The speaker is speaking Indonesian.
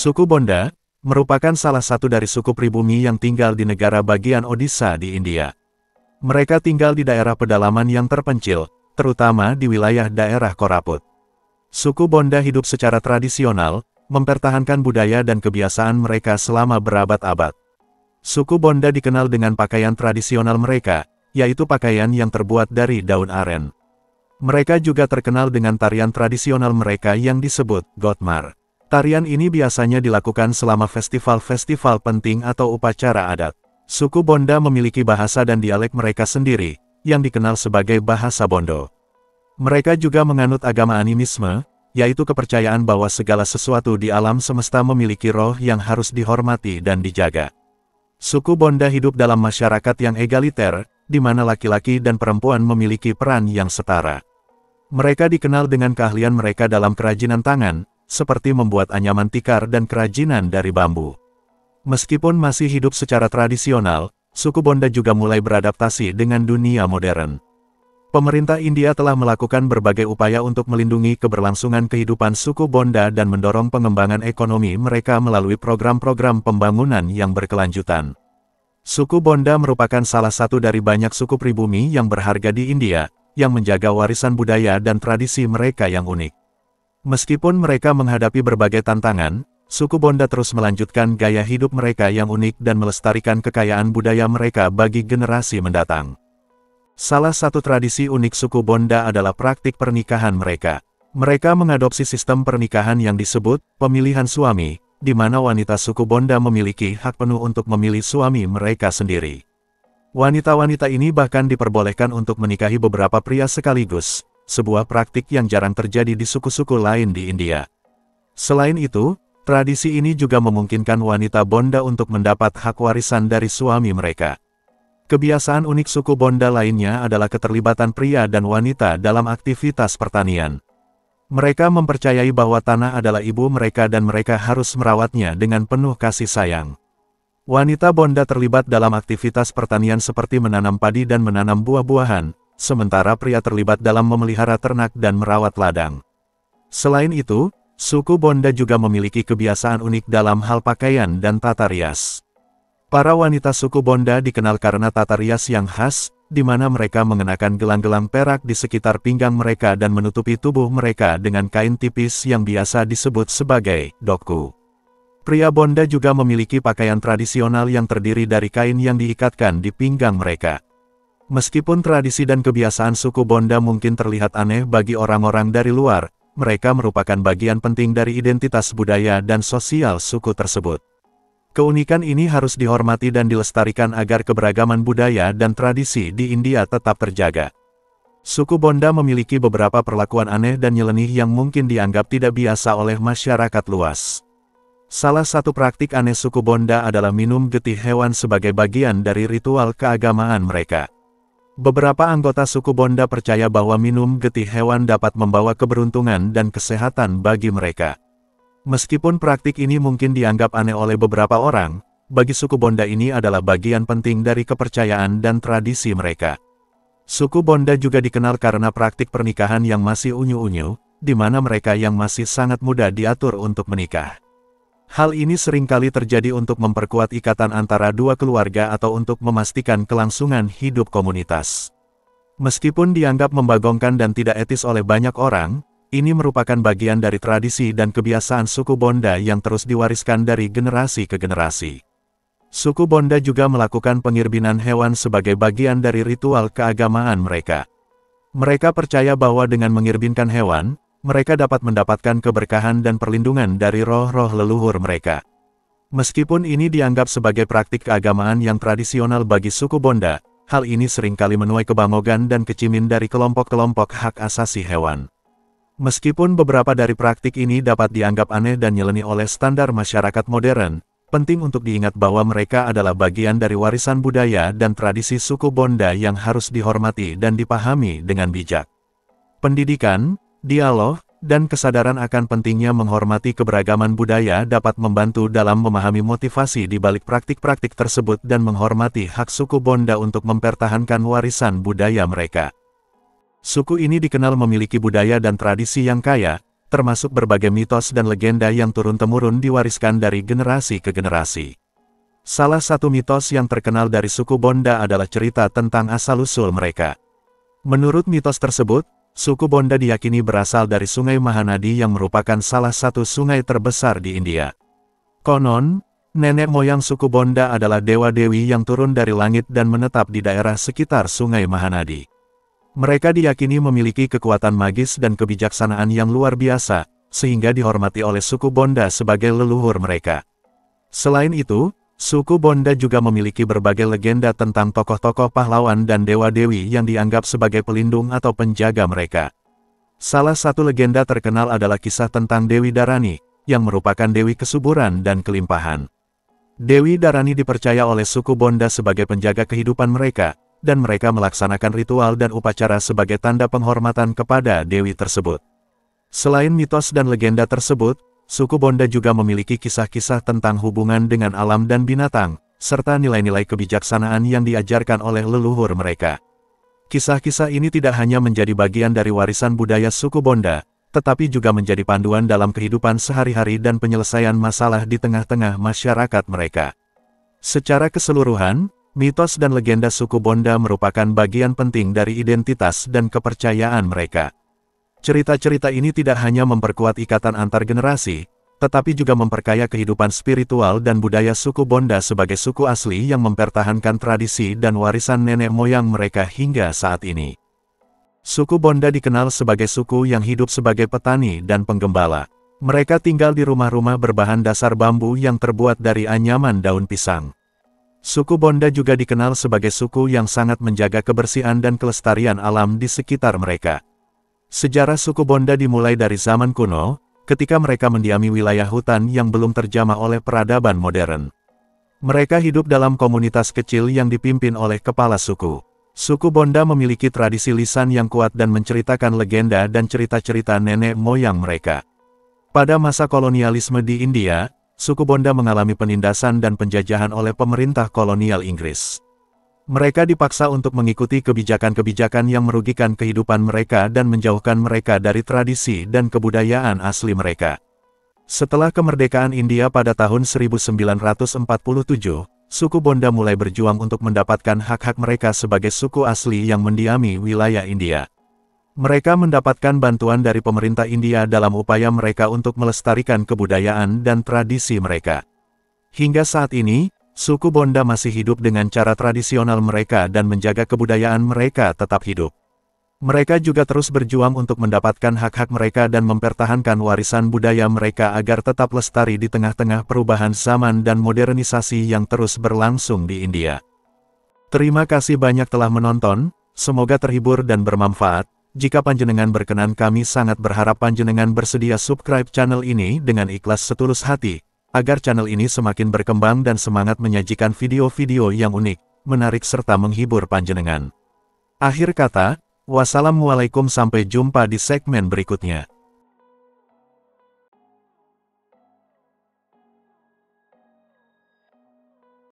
Suku Bonda, merupakan salah satu dari suku pribumi yang tinggal di negara bagian Odisha di India. Mereka tinggal di daerah pedalaman yang terpencil, terutama di wilayah daerah Koraput. Suku Bonda hidup secara tradisional, mempertahankan budaya dan kebiasaan mereka selama berabad-abad. Suku Bonda dikenal dengan pakaian tradisional mereka, yaitu pakaian yang terbuat dari daun aren. Mereka juga terkenal dengan tarian tradisional mereka yang disebut Gotmar. Tarian ini biasanya dilakukan selama festival-festival penting atau upacara adat. Suku Bonda memiliki bahasa dan dialek mereka sendiri, yang dikenal sebagai bahasa Bondo. Mereka juga menganut agama animisme, yaitu kepercayaan bahwa segala sesuatu di alam semesta memiliki roh yang harus dihormati dan dijaga. Suku Bonda hidup dalam masyarakat yang egaliter, di mana laki-laki dan perempuan memiliki peran yang setara. Mereka dikenal dengan keahlian mereka dalam kerajinan tangan, seperti membuat anyaman tikar dan kerajinan dari bambu. Meskipun masih hidup secara tradisional, suku Bonda juga mulai beradaptasi dengan dunia modern. Pemerintah India telah melakukan berbagai upaya untuk melindungi keberlangsungan kehidupan suku Bonda dan mendorong pengembangan ekonomi mereka melalui program-program pembangunan yang berkelanjutan. Suku Bonda merupakan salah satu dari banyak suku pribumi yang berharga di India, yang menjaga warisan budaya dan tradisi mereka yang unik. Meskipun mereka menghadapi berbagai tantangan, suku Bonda terus melanjutkan gaya hidup mereka yang unik dan melestarikan kekayaan budaya mereka bagi generasi mendatang. Salah satu tradisi unik suku Bonda adalah praktik pernikahan mereka. Mereka mengadopsi sistem pernikahan yang disebut pemilihan suami, di mana wanita suku Bonda memiliki hak penuh untuk memilih suami mereka sendiri. Wanita-wanita ini bahkan diperbolehkan untuk menikahi beberapa pria sekaligus, sebuah praktik yang jarang terjadi di suku-suku lain di India. Selain itu, tradisi ini juga memungkinkan wanita Bonda untuk mendapat hak warisan dari suami mereka. Kebiasaan unik suku Bonda lainnya adalah keterlibatan pria dan wanita dalam aktivitas pertanian. Mereka mempercayai bahwa tanah adalah ibu mereka dan mereka harus merawatnya dengan penuh kasih sayang. Wanita Bonda terlibat dalam aktivitas pertanian seperti menanam padi dan menanam buah-buahan, sementara pria terlibat dalam memelihara ternak dan merawat ladang. Selain itu, suku Bonda juga memiliki kebiasaan unik dalam hal pakaian dan tata rias. Para wanita suku Bonda dikenal karena tata rias yang khas, di mana mereka mengenakan gelang-gelang perak di sekitar pinggang mereka dan menutupi tubuh mereka dengan kain tipis yang biasa disebut sebagai doku. Pria Bonda juga memiliki pakaian tradisional yang terdiri dari kain yang diikatkan di pinggang mereka. Meskipun tradisi dan kebiasaan suku Bonda mungkin terlihat aneh bagi orang-orang dari luar, mereka merupakan bagian penting dari identitas budaya dan sosial suku tersebut. Keunikan ini harus dihormati dan dilestarikan agar keberagaman budaya dan tradisi di India tetap terjaga. Suku Bonda memiliki beberapa perlakuan aneh dan nyeleneh yang mungkin dianggap tidak biasa oleh masyarakat luas. Salah satu praktik aneh suku Bonda adalah minum getih hewan sebagai bagian dari ritual keagamaan mereka. Beberapa anggota suku Bonda percaya bahwa minum getih hewan dapat membawa keberuntungan dan kesehatan bagi mereka. Meskipun praktik ini mungkin dianggap aneh oleh beberapa orang, bagi suku Bonda ini adalah bagian penting dari kepercayaan dan tradisi mereka. Suku Bonda juga dikenal karena praktik pernikahan yang masih unyu-unyu, di mana mereka yang masih sangat muda diatur untuk menikah. Hal ini seringkali terjadi untuk memperkuat ikatan antara dua keluarga atau untuk memastikan kelangsungan hidup komunitas. Meskipun dianggap membagongkan dan tidak etis oleh banyak orang, ini merupakan bagian dari tradisi dan kebiasaan suku Bonda yang terus diwariskan dari generasi ke generasi. Suku Bonda juga melakukan pengirbinan hewan sebagai bagian dari ritual keagamaan mereka. Mereka percaya bahwa dengan mengirbinkan hewan, mereka dapat mendapatkan keberkahan dan perlindungan dari roh-roh leluhur mereka. Meskipun ini dianggap sebagai praktik keagamaan yang tradisional bagi suku Bonda, hal ini seringkali menuai kebangogan dan kecimin dari kelompok-kelompok hak asasi hewan. Meskipun beberapa dari praktik ini dapat dianggap aneh dan nyeleni oleh standar masyarakat modern, penting untuk diingat bahwa mereka adalah bagian dari warisan budaya dan tradisi suku Bonda yang harus dihormati dan dipahami dengan bijak. Pendidikan, Dialog, dan kesadaran akan pentingnya menghormati keberagaman budaya dapat membantu dalam memahami motivasi di balik praktik-praktik tersebut dan menghormati hak suku Bonda untuk mempertahankan warisan budaya mereka. Suku ini dikenal memiliki budaya dan tradisi yang kaya, termasuk berbagai mitos dan legenda yang turun-temurun diwariskan dari generasi ke generasi. Salah satu mitos yang terkenal dari suku Bonda adalah cerita tentang asal-usul mereka. Menurut mitos tersebut, Suku Bonda diyakini berasal dari Sungai Mahanadi yang merupakan salah satu sungai terbesar di India. Konon, nenek moyang suku Bonda adalah dewa-dewi yang turun dari langit dan menetap di daerah sekitar Sungai Mahanadi. Mereka diyakini memiliki kekuatan magis dan kebijaksanaan yang luar biasa, sehingga dihormati oleh suku Bonda sebagai leluhur mereka. Selain itu, Suku Bonda juga memiliki berbagai legenda tentang tokoh-tokoh pahlawan dan dewa-dewi yang dianggap sebagai pelindung atau penjaga mereka. Salah satu legenda terkenal adalah kisah tentang Dewi Darani, yang merupakan dewi kesuburan dan kelimpahan. Dewi Darani dipercaya oleh suku Bonda sebagai penjaga kehidupan mereka, dan mereka melaksanakan ritual dan upacara sebagai tanda penghormatan kepada dewi tersebut. Selain mitos dan legenda tersebut, Suku Bonda juga memiliki kisah-kisah tentang hubungan dengan alam dan binatang, serta nilai-nilai kebijaksanaan yang diajarkan oleh leluhur mereka. Kisah-kisah ini tidak hanya menjadi bagian dari warisan budaya suku Bonda, tetapi juga menjadi panduan dalam kehidupan sehari-hari dan penyelesaian masalah di tengah-tengah masyarakat mereka. Secara keseluruhan, mitos dan legenda suku Bonda merupakan bagian penting dari identitas dan kepercayaan mereka. Cerita-cerita ini tidak hanya memperkuat ikatan antar generasi, tetapi juga memperkaya kehidupan spiritual dan budaya suku Bonda sebagai suku asli yang mempertahankan tradisi dan warisan nenek moyang mereka hingga saat ini. Suku Bonda dikenal sebagai suku yang hidup sebagai petani dan penggembala. Mereka tinggal di rumah-rumah berbahan dasar bambu yang terbuat dari anyaman daun pisang. Suku Bonda juga dikenal sebagai suku yang sangat menjaga kebersihan dan kelestarian alam di sekitar mereka. Sejarah suku Bonda dimulai dari zaman kuno, ketika mereka mendiami wilayah hutan yang belum terjamah oleh peradaban modern. Mereka hidup dalam komunitas kecil yang dipimpin oleh kepala suku. Suku Bonda memiliki tradisi lisan yang kuat dan menceritakan legenda dan cerita-cerita nenek moyang mereka. Pada masa kolonialisme di India, suku Bonda mengalami penindasan dan penjajahan oleh pemerintah kolonial Inggris. Mereka dipaksa untuk mengikuti kebijakan-kebijakan yang merugikan kehidupan mereka dan menjauhkan mereka dari tradisi dan kebudayaan asli mereka. Setelah kemerdekaan India pada tahun 1947, suku Bonda mulai berjuang untuk mendapatkan hak-hak mereka sebagai suku asli yang mendiami wilayah India. Mereka mendapatkan bantuan dari pemerintah India dalam upaya mereka untuk melestarikan kebudayaan dan tradisi mereka. Hingga saat ini, Suku Bonda masih hidup dengan cara tradisional mereka dan menjaga kebudayaan mereka tetap hidup. Mereka juga terus berjuang untuk mendapatkan hak-hak mereka dan mempertahankan warisan budaya mereka agar tetap lestari di tengah-tengah perubahan zaman dan modernisasi yang terus berlangsung di India. Terima kasih banyak telah menonton, semoga terhibur dan bermanfaat. Jika panjenengan berkenan kami sangat berharap panjenengan bersedia subscribe channel ini dengan ikhlas setulus hati, agar channel ini semakin berkembang dan semangat menyajikan video-video yang unik, menarik serta menghibur panjenengan. Akhir kata, wassalamualaikum sampai jumpa di segmen berikutnya.